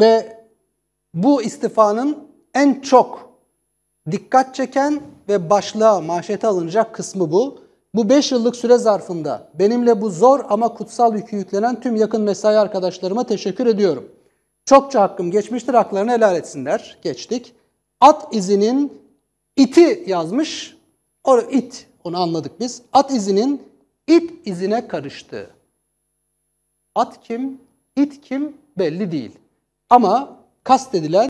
Ve bu istifanın en çok dikkat çeken ve başlığa manşete alınacak kısmı bu. Bu 5 yıllık süre zarfında benimle bu zor ama kutsal yükü yüklenen tüm yakın mesai arkadaşlarıma teşekkür ediyorum. Çokça hakkım geçmiştir, haklarını helal etsinler. Geçtik. At izinin iti yazmış. O it, onu anladık biz. At izinin it izine karıştı. At kim, it kim belli değil. Ama kastedilen